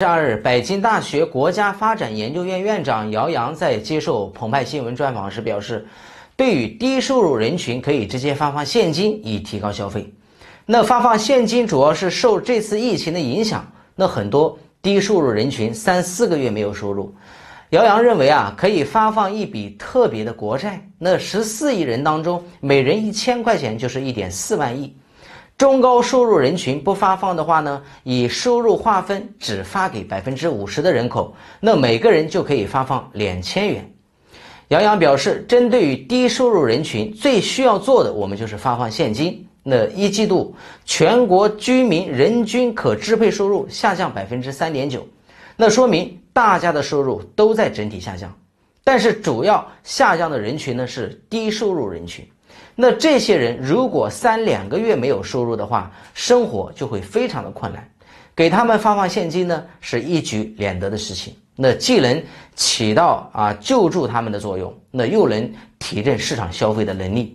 十二日，北京大学国家发展研究院院长姚洋在接受澎湃新闻专访时表示，对于低收入人群可以直接发放现金以提高消费。那发放现金主要是受这次疫情的影响，那很多低收入人群三四个月没有收入。姚洋认为啊，可以发放一笔特别的国债，那十四亿人当中每人一千块钱，就是一点四万亿。中高收入人群不发放的话呢，以收入划分，只发给百分之五十的人口，那每个人就可以发放两千元。杨洋表示，针对于低收入人群最需要做的，我们就是发放现金。那一季度全国居民人均可支配收入下降百分之三点九，那说明大家的收入都在整体下降，但是主要下降的人群呢是低收入人群。那这些人如果三两个月没有收入的话，生活就会非常的困难。给他们发放现金呢，是一举两得的事情。那既能起到啊救助他们的作用，那又能提振市场消费的能力。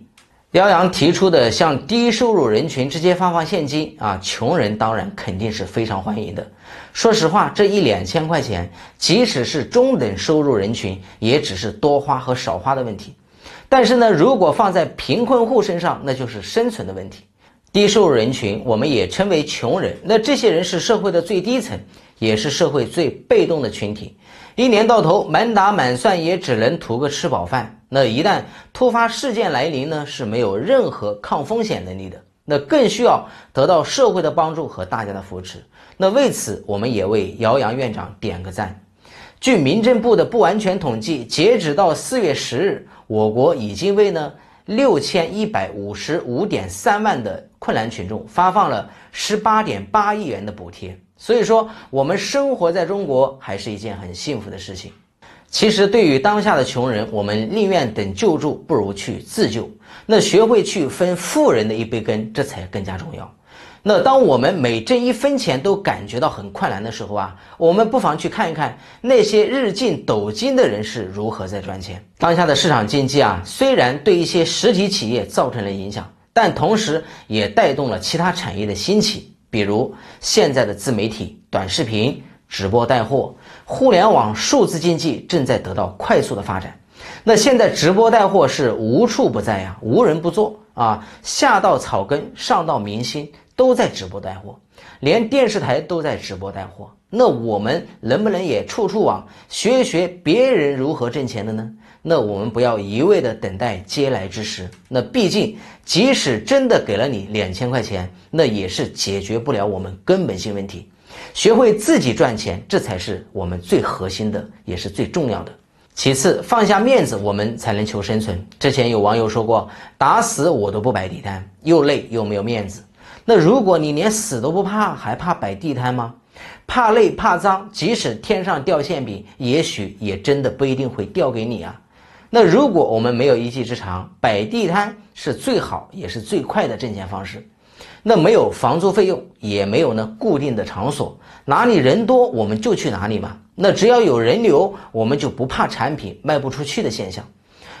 姚洋提出的向低收入人群直接发放现金啊，穷人当然肯定是非常欢迎的。说实话，这一两千块钱，即使是中等收入人群，也只是多花和少花的问题。但是呢，如果放在贫困户身上，那就是生存的问题。低收入人群，我们也称为穷人。那这些人是社会的最低层，也是社会最被动的群体。一年到头，满打满算，也只能图个吃饱饭。那一旦突发事件来临呢，是没有任何抗风险能力的。那更需要得到社会的帮助和大家的扶持。那为此，我们也为姚洋院长点个赞。据民政部的不完全统计，截止到四月十日，我国已经为呢六千一百五十五点三万的困难群众发放了十八点八亿元的补贴。所以说，我们生活在中国还是一件很幸福的事情。其实，对于当下的穷人，我们宁愿等救助，不如去自救。那学会去分富人的一杯羹，这才更加重要。那当我们每挣一分钱都感觉到很困难的时候啊，我们不妨去看一看那些日进斗金的人是如何在赚钱。当下的市场经济啊，虽然对一些实体企业造成了影响，但同时也带动了其他产业的兴起，比如现在的自媒体、短视频、直播带货、互联网数字经济正在得到快速的发展。那现在直播带货是无处不在呀，无人不做啊，下到草根，上到明星。都在直播带货，连电视台都在直播带货。那我们能不能也处处往学一学别人如何挣钱的呢？那我们不要一味的等待接来之时。那毕竟，即使真的给了你两千块钱，那也是解决不了我们根本性问题。学会自己赚钱，这才是我们最核心的，也是最重要的。其次，放下面子，我们才能求生存。之前有网友说过：“打死我都不摆地摊，又累又没有面子。”那如果你连死都不怕，还怕摆地摊吗？怕累怕脏，即使天上掉馅饼，也许也真的不一定会掉给你啊。那如果我们没有一技之长，摆地摊是最好也是最快的挣钱方式。那没有房租费用，也没有呢固定的场所，哪里人多我们就去哪里嘛。那只要有人流，我们就不怕产品卖不出去的现象。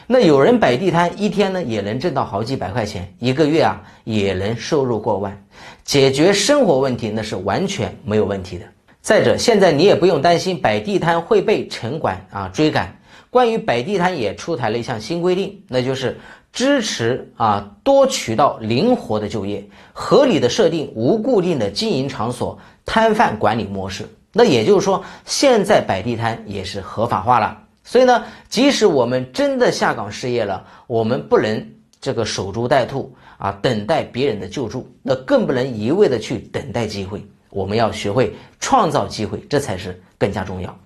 那有人摆地摊，一天呢也能挣到好几百块钱，一个月啊也能收入过万，解决生活问题那是完全没有问题的。再者，现在你也不用担心摆地摊会被城管啊追赶。关于摆地摊也出台了一项新规定，那就是支持啊多渠道灵活的就业，合理的设定无固定的经营场所摊贩管理模式。那也就是说，现在摆地摊也是合法化了。所以呢，即使我们真的下岗失业了，我们不能这个守株待兔啊，等待别人的救助，那更不能一味的去等待机会。我们要学会创造机会，这才是更加重要。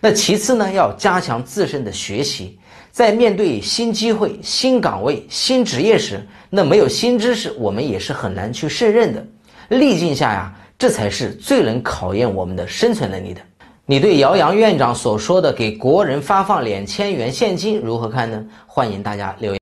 那其次呢，要加强自身的学习，在面对新机会、新岗位、新职业时，那没有新知识，我们也是很难去胜任的。逆境下呀，这才是最能考验我们的生存能力的。你对姚洋院长所说的给国人发放两千元现金如何看呢？欢迎大家留言。